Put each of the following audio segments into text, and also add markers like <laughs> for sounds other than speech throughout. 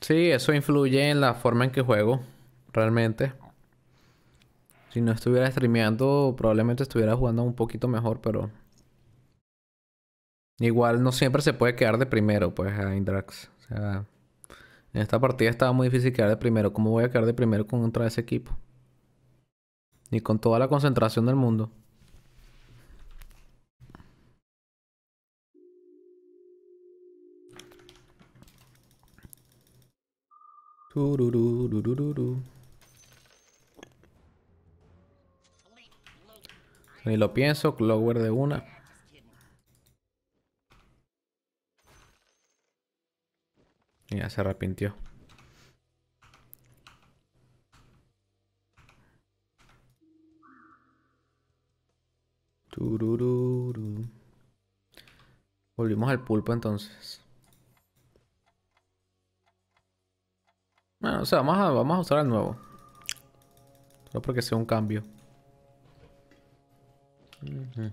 Sí, eso influye en la forma en que juego, realmente. Si no estuviera streameando, probablemente estuviera jugando un poquito mejor, pero... Igual no siempre se puede quedar de primero, pues, a Indrax. O sea, en esta partida estaba muy difícil quedar de primero. ¿Cómo voy a quedar de primero contra ese equipo? Y con toda la concentración del mundo. Ni lo pienso, Clover de una. Ya se arrepintió. Volvimos al pulpo entonces. Bueno, o sea, vamos a, usar el nuevo. Solo porque sea un cambio. Me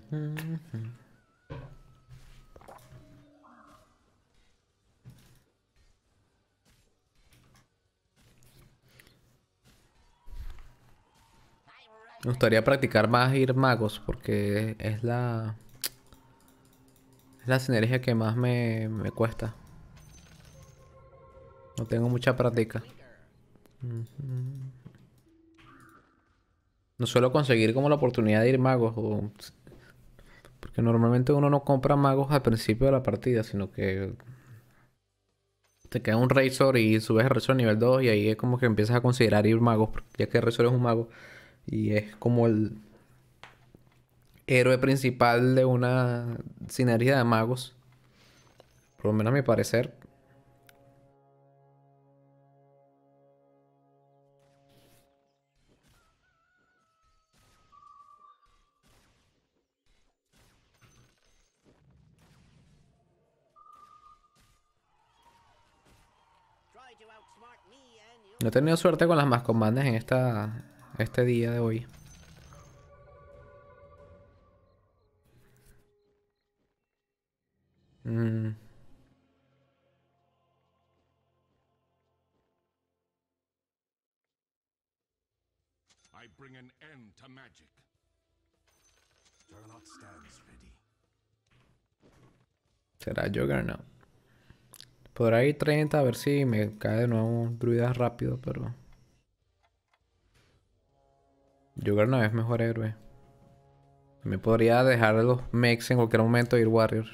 gustaría practicar más ir magos porque es la... Es la sinergia que más me cuesta. No tengo mucha práctica. No suelo conseguir como la oportunidad de ir magos. Porque normalmente uno no compra magos al principio de la partida, sino que te queda un Razor y subes a Razor a nivel 2 y ahí es como que empiezas a considerar ir magos, ya que Razor es un mago y es como el héroe principal de una sinergia de magos. Por lo menos a mi parecer. No he tenido suerte con las más comandas en esta, este día de hoy. Mm. ¿Será Joker o no? Por ahí 30, a ver si me cae de nuevo un druida rápido, pero... Yo no es mejor héroe. Me podría dejar los mechs en cualquier momento e ir warriors.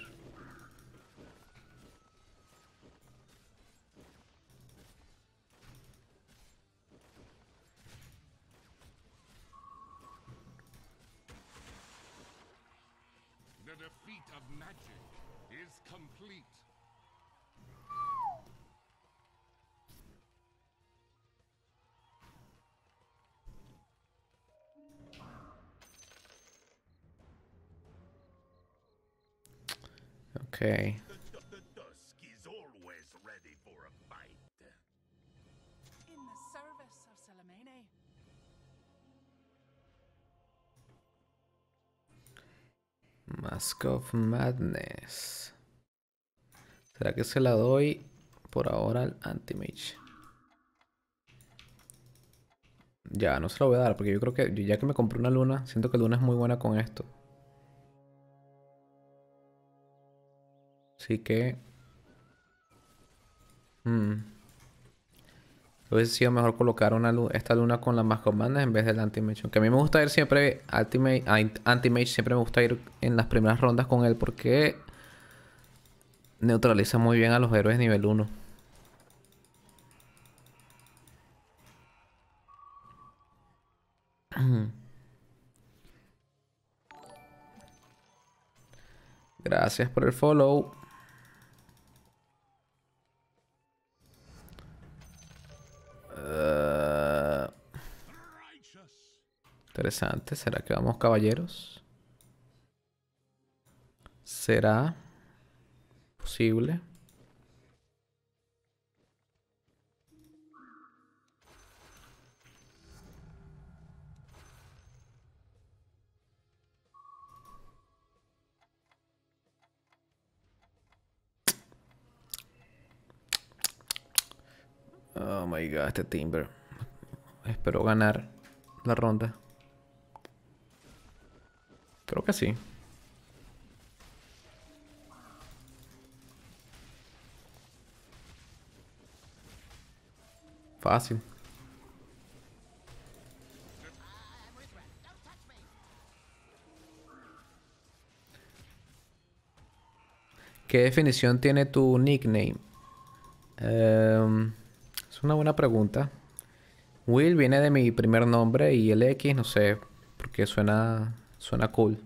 of Madness. ¿Será que se la doy por ahora al Antimage? Ya, no se la voy a dar porque yo creo que ya que me compré una luna, siento que luna es muy buena con esto. Así que... Hmm. Hubiese sido mejor colocar una esta luna con las más comandas en vez del Antimage. Aunque a mí me gusta ir siempre. anti Antimage siempre me gusta ir en las primeras rondas con él porque neutraliza muy bien a los héroes nivel 1. <clears throat> Gracias por el follow. Eh, interesante. ¿Será que vamos caballeros? ¿Será posible? Oh my god, este Timber. Espero ganar la ronda. Creo que sí. Fácil. ¿Qué definición tiene tu nickname? Em, es una buena pregunta. Will viene de mi primer nombre y el X, no sé, porque suena, suena cool.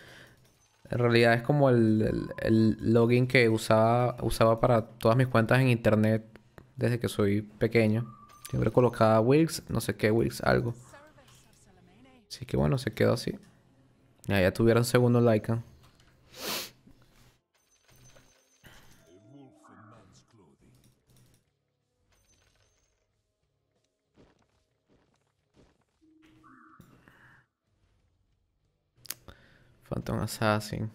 <laughs> en realidad es como el, login que usaba, usaba para todas mis cuentas en internet desde que soy pequeño. Siempre colocaba Wilks, no sé qué Wilks, algo. Así que bueno, se quedó así. Ya, ya tuvieron segundo like. Phantom Assassin.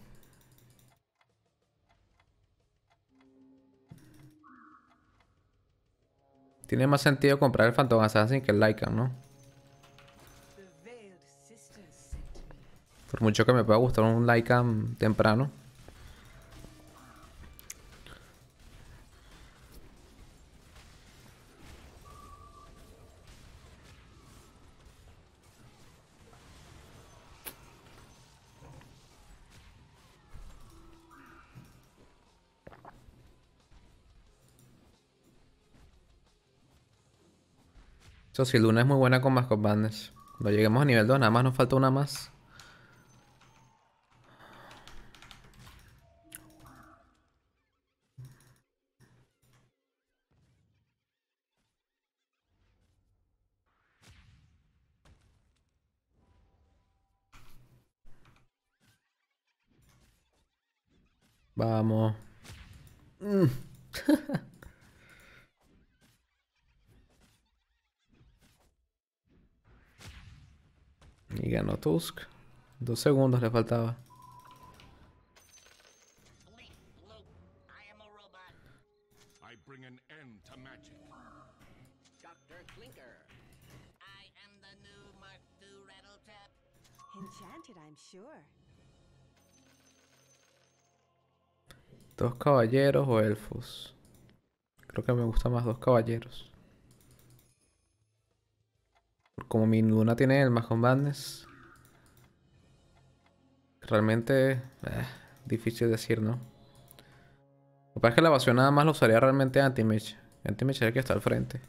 Tiene más sentido comprar el Phantom Assassin que el Lycan, ¿no? Por mucho que me pueda gustar un Lycan temprano. Eso sí, Luna es muy buena con más bandes. Cuando lleguemos a nivel 2, nada más nos falta una más. Vamos. Mm. <laughs> Y ganó Tusk. Dos segundos le faltaba. Dos caballeros o elfos. Creo que me gusta más dos caballeros como mi tiene el Mahon Madness, realmente eh, difícil decir, ¿no? Lo que pasa es que la evasión nada más lo usaría realmente Antimage. Antimage es el que está al frente.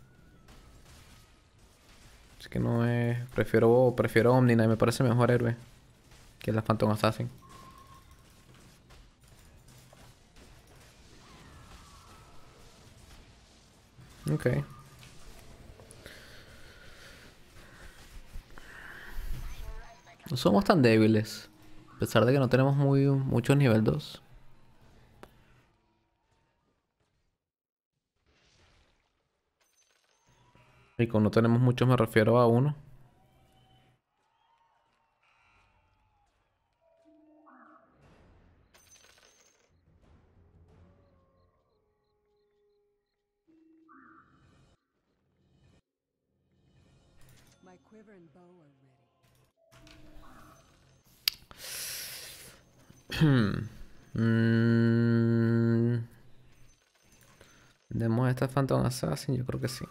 Así que no es... Prefiero, prefiero Omnina y me parece mejor héroe que la Phantom Assassin. Ok. somos tan débiles. A pesar de que no tenemos muy, muchos nivel 2. Y con no tenemos muchos me refiero a uno. Hmm. Mm. ¿Demos esta Phantom Assassin? Yo creo que sí.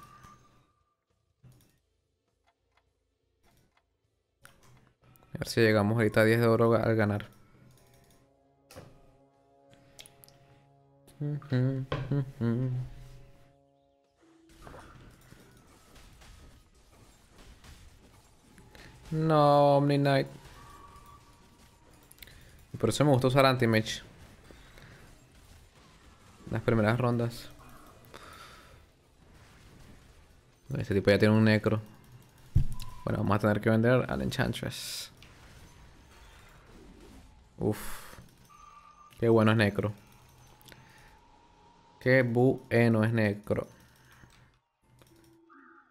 A ver si llegamos ahorita a 10 de oro al ganar. No, Omni Knight. Por eso me gustó usar anti-match Las primeras rondas. Este tipo ya tiene un necro. Bueno, vamos a tener que vender al Enchantress. Uf. Qué bueno es necro. Qué bueno es necro.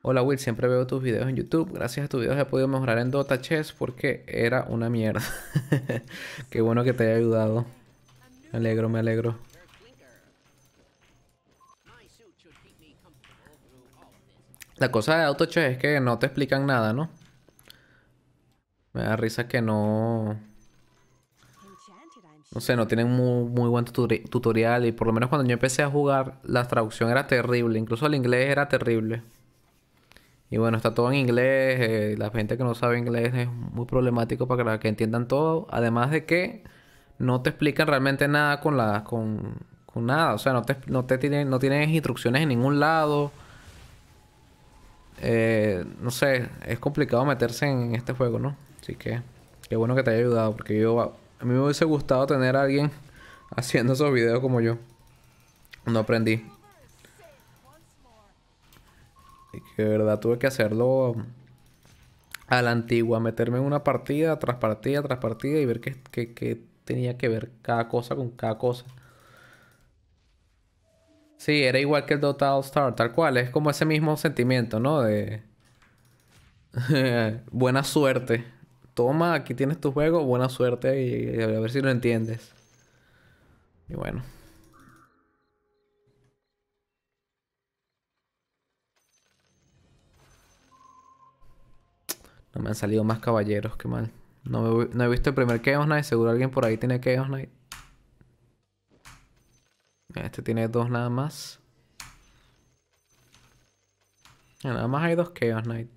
Hola Will, siempre veo tus videos en YouTube. Gracias a tus videos he podido mejorar en Dota Chess porque era una mierda. <laughs> Qué bueno que te haya ayudado. Me alegro, me alegro. La cosa de Auto Chess es que no te explican nada, ¿no? Me da risa que no... No sé, no tienen muy, buen tutorial y por lo menos cuando yo empecé a jugar la traducción era terrible, incluso el inglés era terrible. Y bueno, está todo en inglés. Eh, la gente que no sabe inglés es muy problemático para que entiendan todo. Además de que no te explican realmente nada con la... Con, nada. O sea, no te, tienen, no tienes instrucciones en ningún lado. Eh, no sé, es complicado meterse en este juego, ¿no? Así que qué bueno que te haya ayudado, porque yo a mí me hubiese gustado tener a alguien <laughs> haciendo esos videos como yo. No aprendí que de verdad tuve que hacerlo a la antigua, meterme en una partida tras partida tras partida y ver qué tenía que ver cada cosa con cada cosa. Sí, era igual que el Dota All Star, tal cual. Es como ese mismo sentimiento, ¿no? De... <laughs> buena suerte. Toma, aquí tienes tu juego, buena suerte y a ver si lo entiendes. Y bueno. No me han salido más caballeros, qué mal. No, he visto el primer Chaos Knight, seguro alguien por ahí tiene Chaos Knight. Este tiene dos nada más. Nada más hay dos Chaos Knight.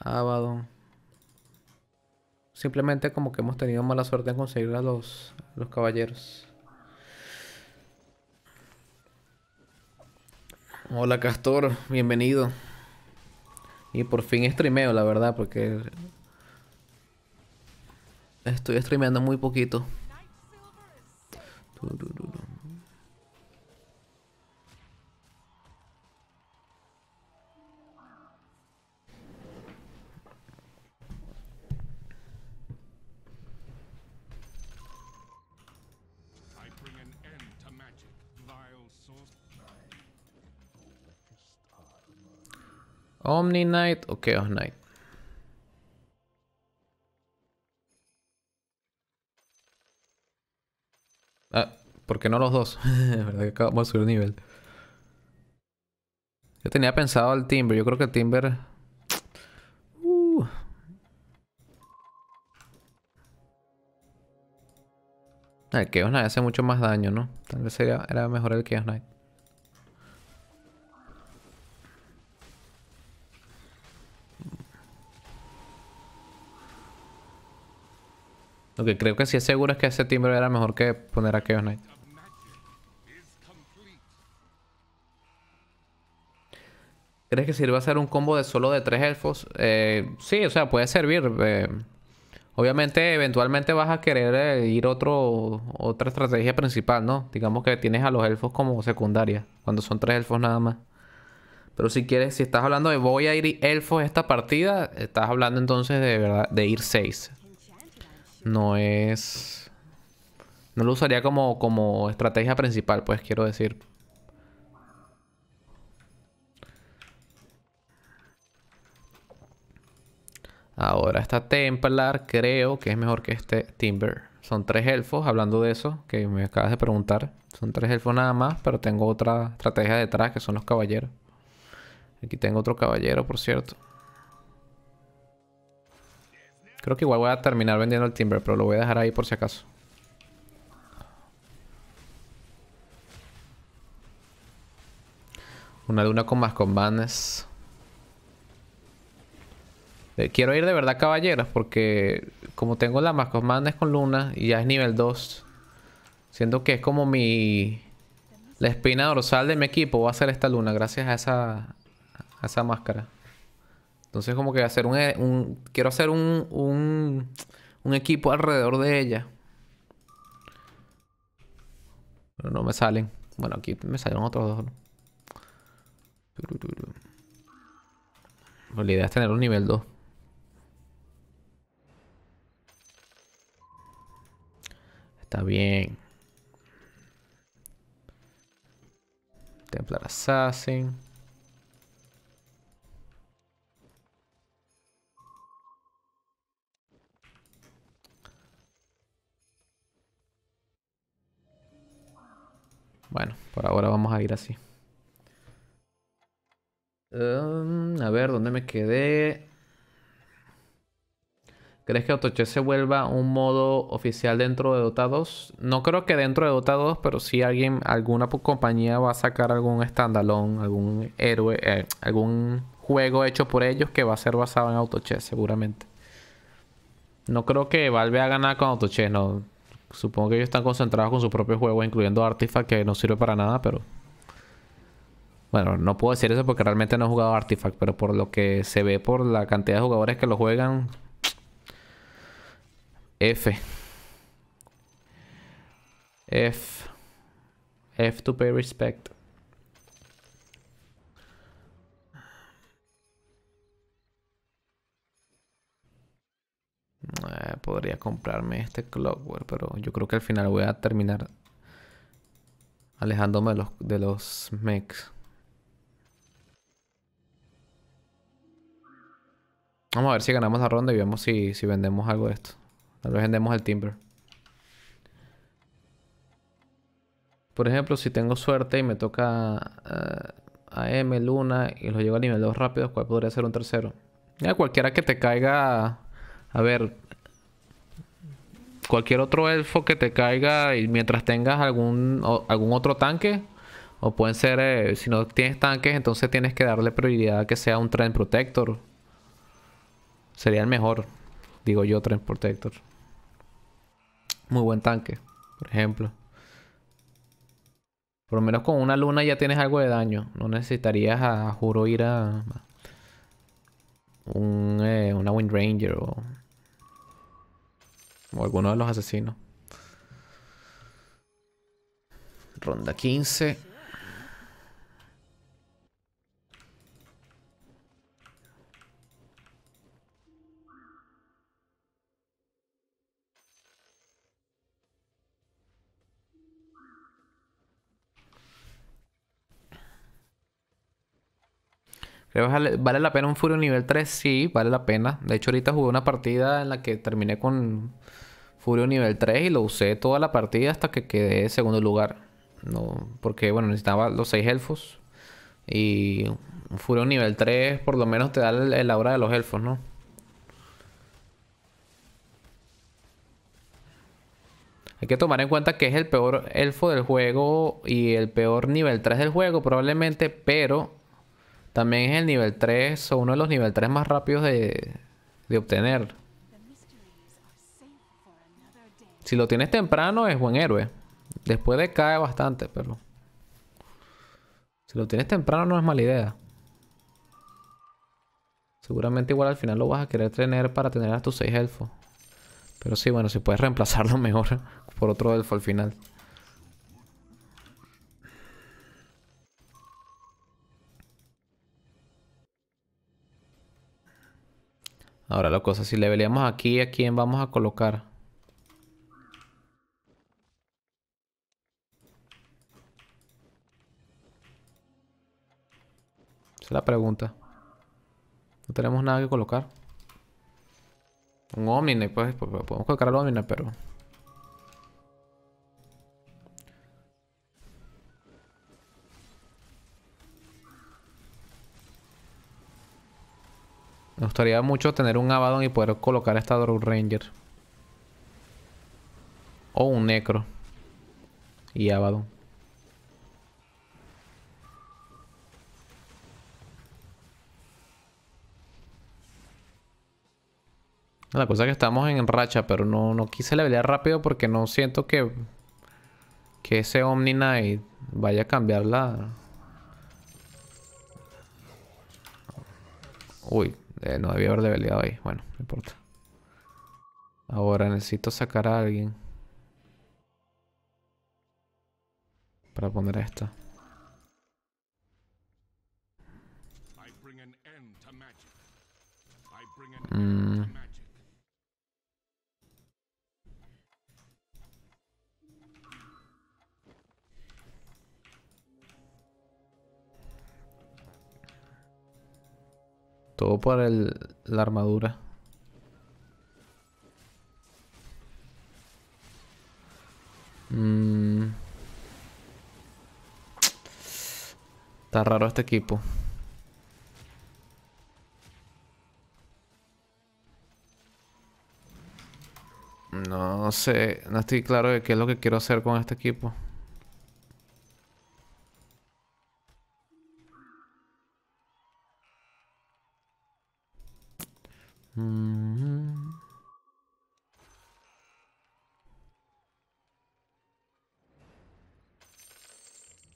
Abaddon. Simplemente como que hemos tenido mala suerte en conseguir a los, a los caballeros. Hola Castor, bienvenido. Y por fin streameo, la verdad, porque... Estoy streameando muy poquito. Omni Knight o Chaos Knight. Ah, ¿por qué no los dos? <laughs> verdad que acabamos de subir nivel. Yo tenía pensado al Timber. Yo creo que el Timber... Uh. Ah, el Chaos Knight hace mucho más daño, ¿no? Tal vez era mejor el Chaos Knight. Lo que creo que sí es seguro es que ese timbre era mejor que poner a Chaos Knight. ¿Crees que sirva a hacer un combo de solo de tres elfos? Eh, sí, o sea, puede servir. Eh. obviamente, eventualmente vas a querer eh, ir otro, otra estrategia principal, ¿no? Digamos que tienes a los elfos como secundaria, cuando son tres elfos nada más. Pero si quieres, si estás hablando de voy a ir elfos esta partida, estás hablando entonces de verdad de ir seis no es... No lo usaría como, como estrategia principal, pues quiero decir. Ahora esta Templar, creo que es mejor que este Timber. Son tres elfos, hablando de eso, que me acabas de preguntar. Son tres elfos nada más, pero tengo otra estrategia detrás, que son los caballeros. Aquí tengo otro caballero, por cierto. Creo que igual voy a terminar vendiendo el timber, pero lo voy a dejar ahí por si acaso. Una luna con más combanes. Eh, quiero ir de verdad caballeros porque como tengo la más combanes con luna y ya es nivel 2. Siento que es como mi... La espina dorsal de mi equipo va a ser esta luna gracias a esa máscara. Entonces como que hacer un... E, quiero hacer un, un, equipo alrededor de ella. Pero no me salen. Bueno, aquí me salieron otros dos. Pues, la idea es tener un nivel 2. Está bien. Templar Assassin. Bueno, por ahora vamos a ir así. Em, a ver, ¿dónde me quedé? ¿Crees que Autochess se vuelva un modo oficial dentro de Dota 2? No creo que dentro de Dota 2, pero si sí alguien, alguna compañía va a sacar algún standalone, algún héroe, eh, algún juego hecho por ellos que va a ser basado en Autochess seguramente. No creo que valga a ganar con Autochess, no. Supongo que ellos están concentrados con su propio juego incluyendo Artifact, que no sirve para nada, pero... Bueno, no puedo decir eso porque realmente no he jugado Artifact, pero por lo que se ve por la cantidad de jugadores que lo juegan... F. F. F to pay respect. Eh, podría comprarme este Clockwork, pero yo creo que al final voy a terminar alejándome de los, de los mechs. Vamos a ver si ganamos la ronda y vemos si, vendemos algo de esto. Tal vez vendemos el timber. Por ejemplo, si tengo suerte y me toca eh, a M Luna y lo llevo a nivel 2 rápido ¿cuál podría ser un tercero? ya cualquiera que te caiga a ver, cualquier otro elfo que te caiga y mientras tengas algún, algún otro tanque, o pueden ser, eh, si no tienes tanques, entonces tienes que darle prioridad a que sea un Tren Protector. Sería el mejor, digo yo, Tren Protector. Muy buen tanque, por ejemplo. Por lo menos con una luna ya tienes algo de daño. No necesitarías a juro ir a, un, eh, una Wind Ranger o, o alguno de los asesinos. Ronda 15. ¿Vale, la pena un Furio nivel 3? Sí, vale la pena. De hecho, ahorita jugué una partida en la que terminé con Furio nivel 3 y lo usé toda la partida hasta que quedé en segundo lugar. No, porque, bueno, necesitaba los 6 elfos. Y un Furio nivel 3 por lo menos te da el, el de los elfos, ¿no? Hay que tomar en cuenta que es el peor elfo del juego y el peor nivel 3 del juego probablemente, pero también es el nivel 3 o uno de los nivel 3 más rápidos de, de obtener. Si lo tienes temprano es buen héroe. Después cae bastante, pero... Si lo tienes temprano no es mala idea. Seguramente igual al final lo vas a querer tener para tener a tus 6 elfos. Pero sí, bueno, si puedes reemplazarlo <laughs> mejor por otro elfo al final. Ahora la cosa, si le leveleamos aquí, ¿a quién vamos a colocar? Esa es la pregunta. No tenemos nada que colocar. Un Omnine, pues, pues. Podemos colocar al Omnine, pero... Me gustaría mucho tener un Abaddon y poder colocar esta Ranger. O un Necro. Y Abaddon. La cosa es que estamos en racha, pero no, no quise levelear rápido porque no siento que, que ese Omni Knight vaya a cambiar la... Uy, eh, no había haber debilidad ahí. Bueno, no importa. Ahora necesito sacar a alguien. Para poner esto Todo por el, la armadura. Mm. Está raro este equipo. No sé, no estoy claro de qué es lo que quiero hacer con este equipo.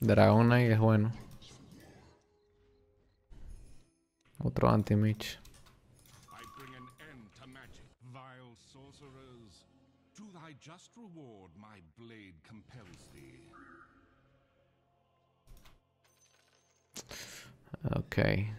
Dragonite es bueno. Otro anti-mage. just reward my blade compels thee. Okay.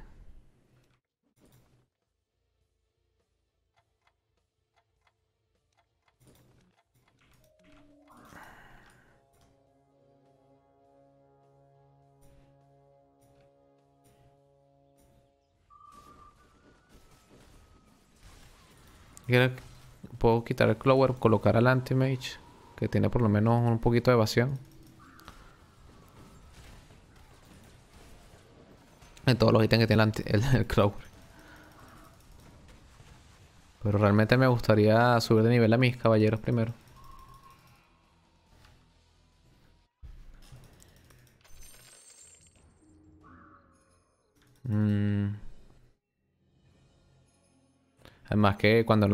puedo quitar el Clover, colocar al anti mage que tiene por lo menos un poquito de evasión. En todos los ítems que tiene el, el Clover. Pero realmente me gustaría subir de nivel a mis caballeros primero. Más que cuando.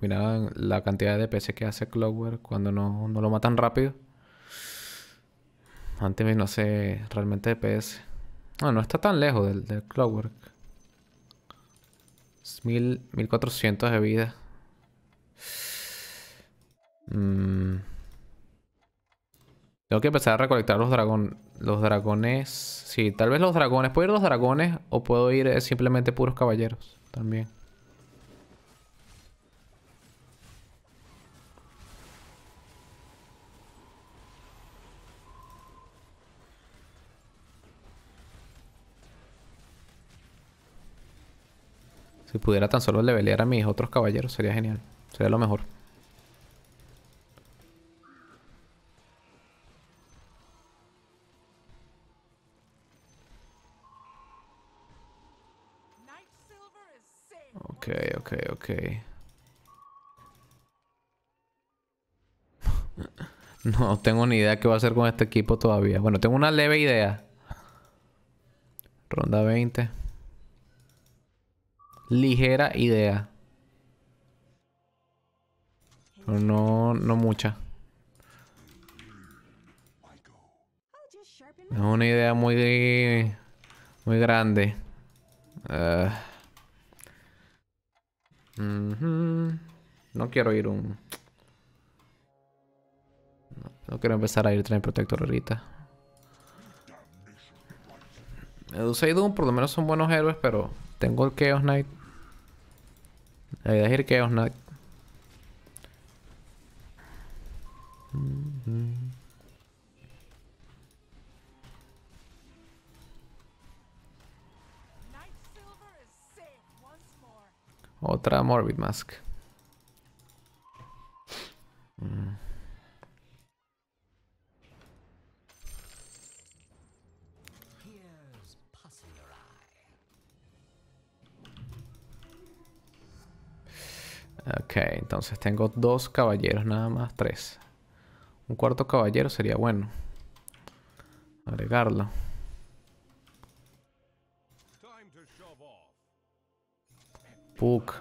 Mira la cantidad de DPS que hace Clockwork cuando no, no lo matan rápido. Antes no sé realmente DPS. No, no está tan lejos del, del Clockwork. 1400 de vida. Mm. Tengo que empezar a recolectar los dragones. Los dragones. Sí, tal vez los dragones. ¿Puedo ir los dragones o puedo ir eh, simplemente puros caballeros? También. pudiera tan solo levelear a mis otros caballeros sería genial. Sería lo mejor. Ok, ok, ok. <laughs> no tengo ni idea qué va a hacer con este equipo todavía. Bueno, tengo una leve idea. Ronda 20 ligera idea. no, no mucha. Es una idea muy, muy grande. Ah. No quiero ir un... No, quiero empezar a ir tren protector ahorita. Medusa y Doom por lo menos son buenos héroes, pero tengo el Chaos Knight. La idea es ir que os Otra Morbid Mask. Mm. Ok, entonces tengo dos caballeros nada más, tres. Un cuarto caballero sería bueno. Agregarlo. Puk.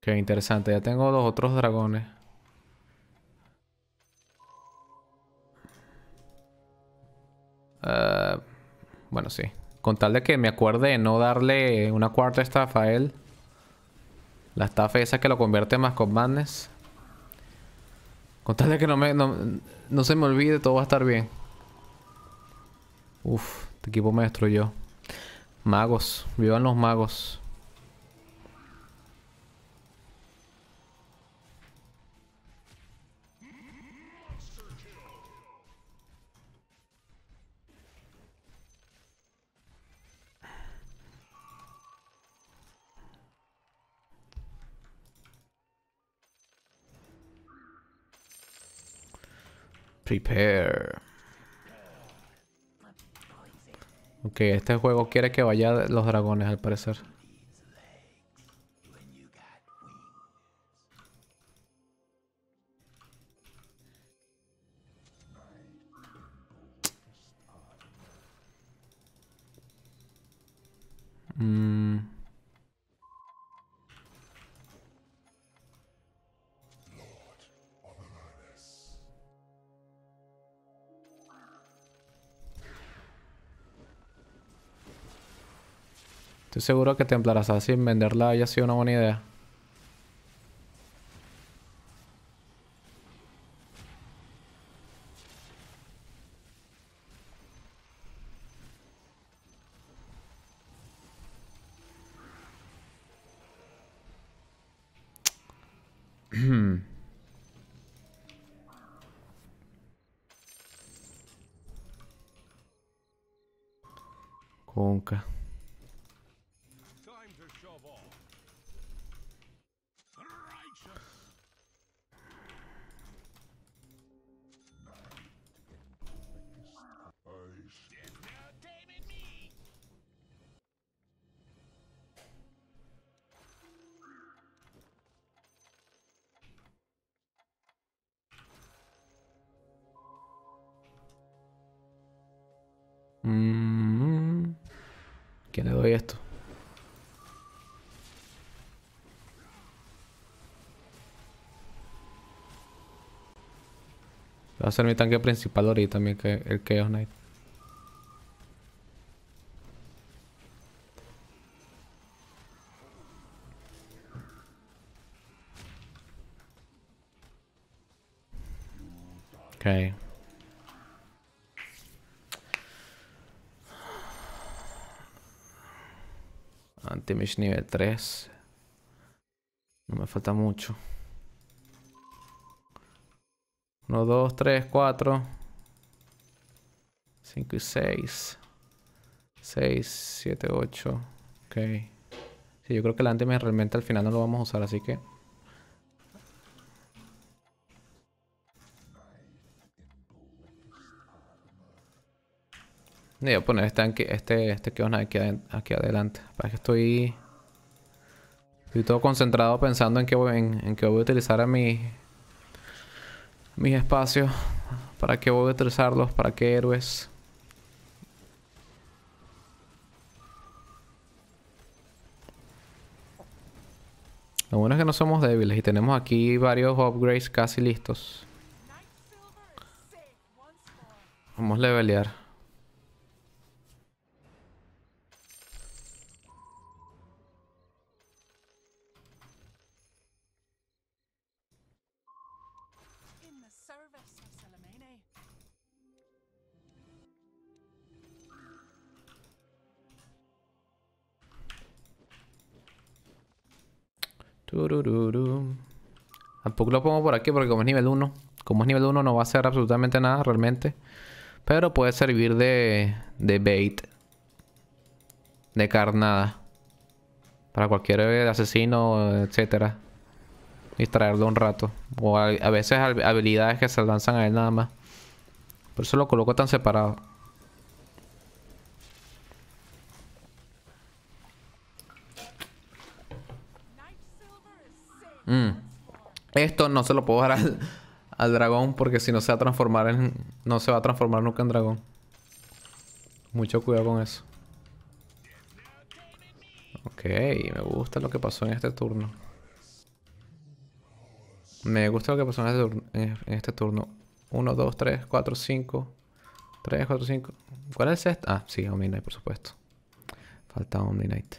Qué interesante, ya tengo los otros dragones. Eh, bueno, sí. Con tal de que me acuerde no darle una cuarta estafa a él. La estafa esa que lo convierte más con madness. Con de que no, me, no, se me olvide, todo va a estar bien. Uf, este equipo me destruyó. Magos, vivan los magos. Prepare. Ok, este juego quiere que vaya los dragones al parecer. seguro que así sin venderla haya sido una buena idea. <clears throat> Conca. Va a ser mi tanque principal ahorita también que el Chaos Knight. Okay. Antimish nivel 3. No me falta mucho. 1, 2, 3, 4, 5 y 6. 6, 7, 8. Ok. Sí, yo creo que el me realmente al final no lo vamos a usar, así que... Voy a poner este, este, este que aquí, aquí adelante. Para que estoy... Estoy todo concentrado pensando en que, en, en que voy a utilizar a mi mis espacios. ¿Para que voy a utilizarlos? ¿Para que héroes? Lo bueno es que no somos débiles y tenemos aquí varios upgrades casi listos. Vamos a levelear. Tampoco ah, lo pongo por aquí porque como es nivel 1, como es nivel 1 no va a hacer absolutamente nada realmente. Pero puede servir de, de bait. De carnada. Para cualquier eh, asesino, etcétera. traerlo un rato. O a, a veces habilidades que se lanzan a él nada más. Por eso lo coloco tan separado. Mm. Esto no se lo puedo dar al, dragón porque si no se va a transformar en... No se va a transformar nunca en dragón. Mucho cuidado con eso. Ok, me gusta lo que pasó en este turno. Me gusta lo que pasó en este, turno. 1, 2, 3, 4, 5. 3, 4, 5. ¿Cuál es este? Ah, sí, Omni Knight, por supuesto. Falta Omni Knight.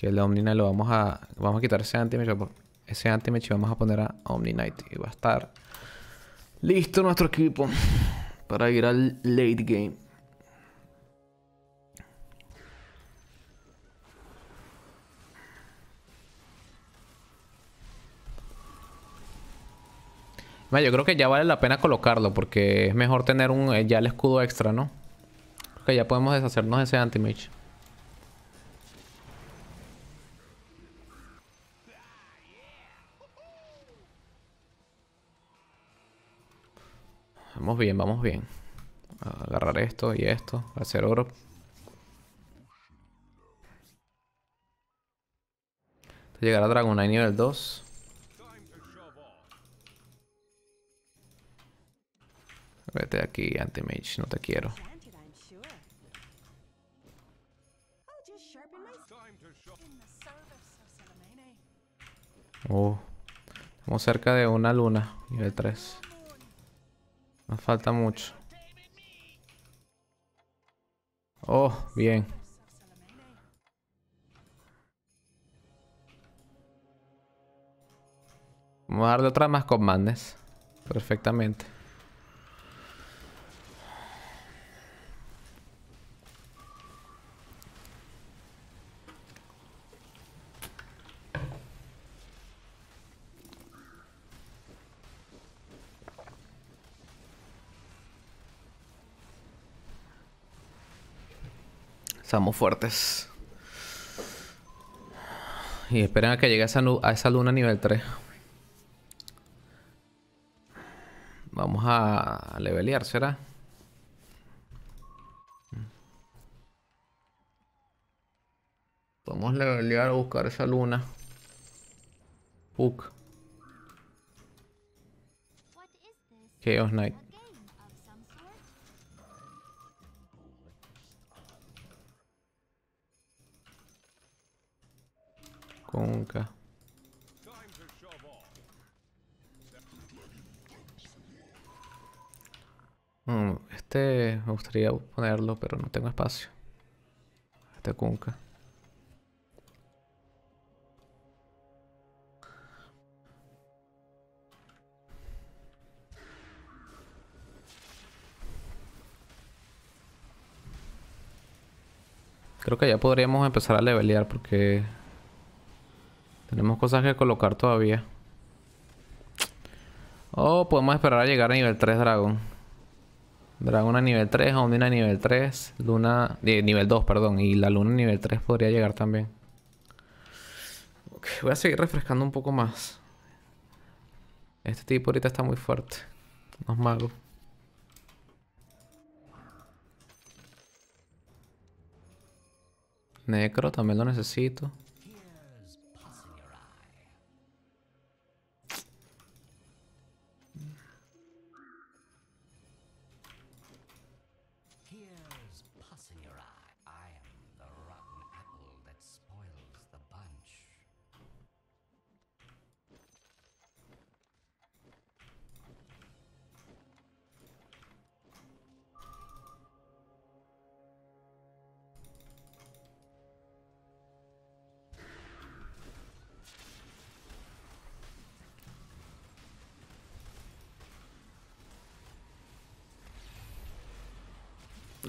Que el omni lo vamos a... Vamos a quitar ese anti Ese anti y vamos a poner a omni Night Y va a estar listo nuestro equipo para ir al late game. yo creo que ya vale la pena colocarlo porque es mejor tener un, eh, ya el escudo extra, ¿no? Creo que ya podemos deshacernos de ese anti Vamos bien, vamos bien. agarrar esto y esto. Hacer oro. Llegará Dragonite nivel 2. Vete aquí aquí, mage no te quiero. Oh. Estamos cerca de una luna, nivel 3. Nos falta mucho. Oh, bien. Vamos a darle otra más con Perfectamente. Estamos fuertes. Y esperen a que llegue a esa, a luna nivel 3. Vamos a levelear, ¿será? Podemos levelear a buscar esa luna. qué Chaos Knight. Conca. Mm, este me gustaría ponerlo, pero no tengo espacio. Este Conca. Creo que ya podríamos empezar a levelear porque tenemos cosas que colocar todavía. oh, podemos esperar a llegar a nivel 3 dragón. Dragón a nivel 3, Ondina a nivel 3, Luna... Eh, nivel 2, perdón. Y la Luna a nivel 3 podría llegar también. voy a seguir refrescando un poco más. Este tipo ahorita está muy fuerte. es mago. Necro también lo necesito.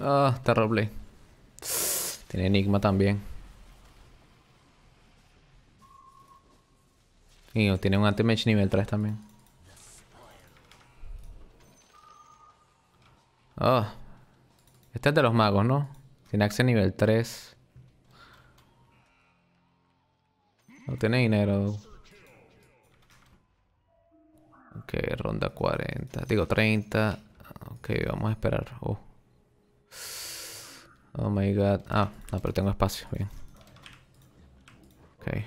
Ah, Tiene enigma también. Y tiene un anti nivel 3 también. Ah. Este es de los magos, ¿no? Tiene acción nivel 3. No tiene dinero. Ok, ronda 40. Digo 30. Ok, vamos a esperar. Oh. Oh my god. Ah, no, pero tengo espacio. Bien. Ok.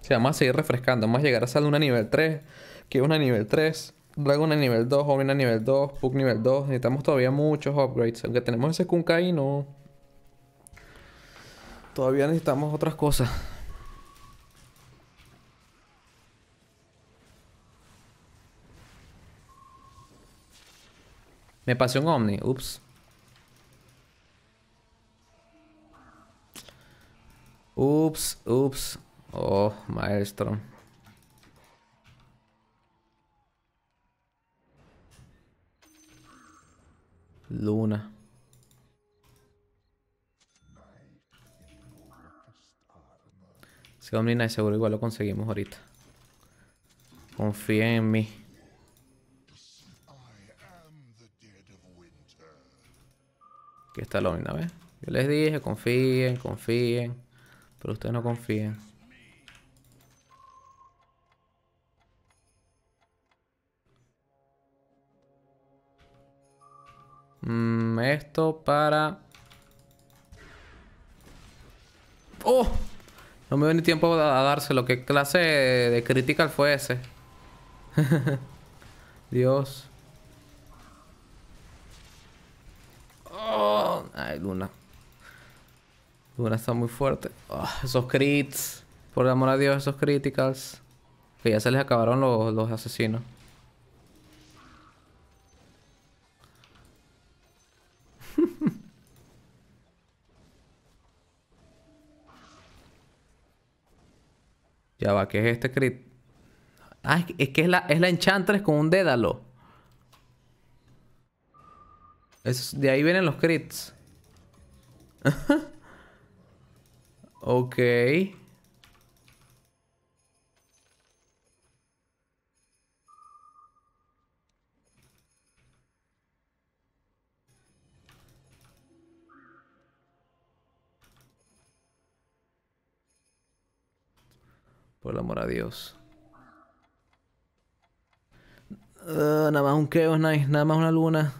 Sí, vamos a seguir refrescando. Vamos a llegar a salir una nivel 3. Que una nivel 3. Dragon a nivel 2. Omina a nivel 2. Puck nivel 2. Necesitamos todavía muchos upgrades. Aunque tenemos ese Kunkai, no. Todavía necesitamos otras cosas. Me pasé un Omni. Ups. Ups, ups. Oh, maestro. Luna. domina seguro igual lo conseguimos ahorita. Confíen en mí. Aquí está la ¿ves? Yo les dije, confíen, confíen. Pero ustedes no confíen. Mmm, esto para... ¡Oh! No me dio ni tiempo a dárselo. ¿Qué clase de critical fue ese? <laughs> Dios. Oh, ay, Luna. Luna está muy fuerte. Oh, esos crits. Por el amor a Dios, esos criticals. Que ya se les acabaron los asesinos. Ya va, ¿qué es este crit? Ah, es que es la, es la Enchantress con un dédalo. de ahí vienen los crits. <laughs> ok. Por el amor a Dios. Ah, nada más un Chaos nada más una luna.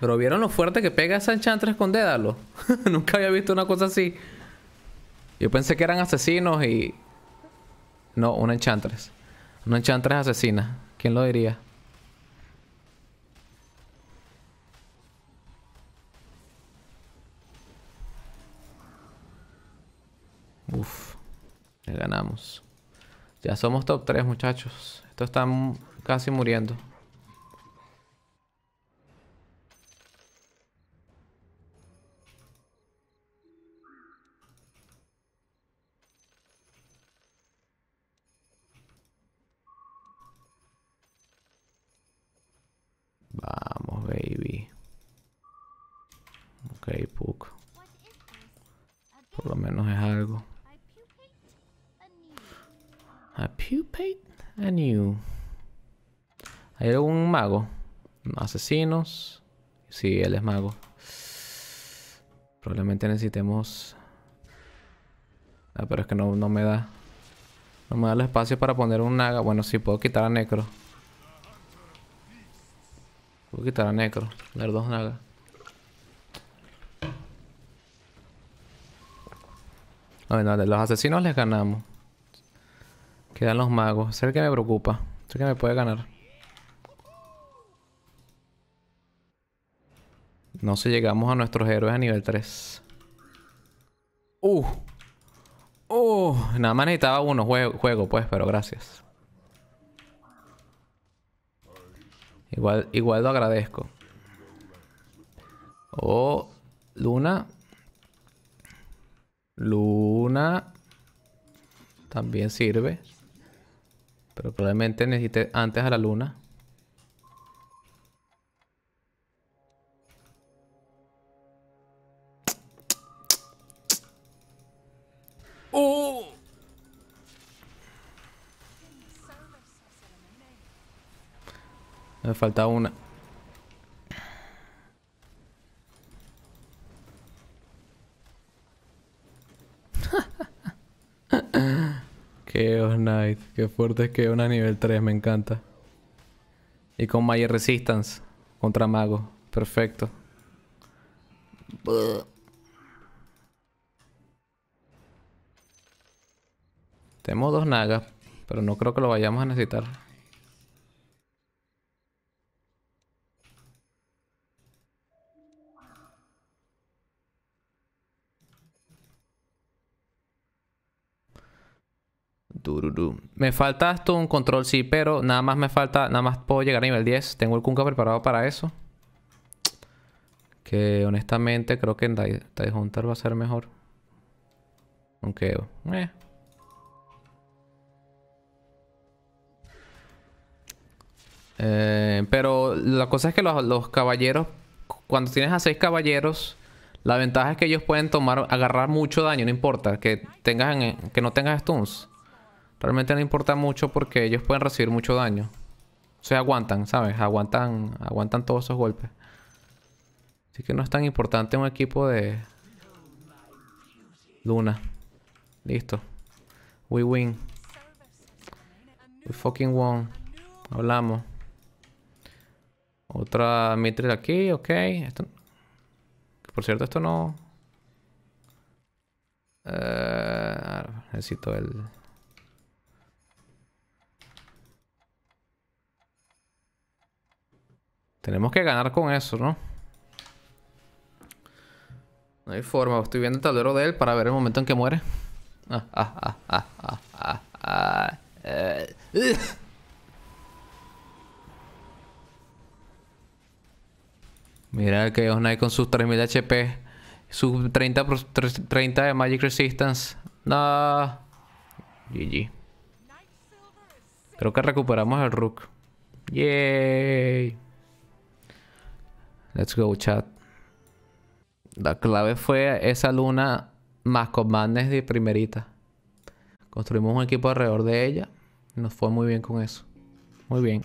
Pero vieron lo fuerte que pega esa enchantress con Dédalo. <laughs> Nunca había visto una cosa así. Yo pensé que eran asesinos y... No, una enchantress. Una enchantress asesina. ¿Quién lo diría? Uf, le ganamos. Ya somos top 3, muchachos. Esto está casi muriendo. Vamos, baby. Ok, Puck. Por lo menos es algo. A pupate? A new. ¿Hay algún mago? Asesinos. Si, él es mago. Probablemente necesitemos... Ah, pero es que no, no me da... No me da el espacio para poner un naga. Bueno, sí, puedo quitar a Necro. Puedo quitar a Necro. Poner dos nagas. Bueno, los asesinos les ganamos. Quedan los magos. Es el que me preocupa. Es que me puede ganar. No sé, si llegamos a nuestros héroes a nivel 3. ¡Uh! ¡Uh! Nada más necesitaba uno juego, pues, pero gracias. Igual, igual lo agradezco. Oh, Luna. Luna. También sirve probablemente necesite antes a la luna. Me falta una. <laughs> Chaos Knight. Qué fuerte es que una nivel 3, me encanta. Y con Mayer Resistance contra Mago. Perfecto. Tenemos dos nagas, pero no creo que lo vayamos a necesitar. Me falta esto un control, sí, pero nada más me falta, nada más puedo llegar a nivel 10. Tengo el Kunka preparado para eso. Que honestamente creo que en Die, Hunter va a ser mejor. Aunque... Eh. Eh, pero la cosa es que los, caballeros, cuando tienes a seis caballeros, la ventaja es que ellos pueden tomar, agarrar mucho daño, no importa, que tengas que no tengas stuns realmente no importa mucho porque ellos pueden recibir mucho daño. O sea, aguantan, ¿sabes? Aguantan, aguantan todos esos golpes. Así que no es tan importante un equipo de Luna. Listo. We win. We fucking won. Hablamos. Otra Mitril aquí, ok. Por cierto, esto no... Eh, necesito el... Tenemos que ganar con eso, ¿no? No hay forma. Estoy viendo el tablero de él para ver el momento en que muere. Ah, ah, ah, Mira que Knight con sus 3000 HP. Sus 30, 30 de Magic Resistance. No. GG. Creo que recuperamos el Rook. Yay. Let's go, chat. La clave fue esa luna más comandes de primerita. Construimos un equipo alrededor de ella. Nos fue muy bien con eso. Muy bien.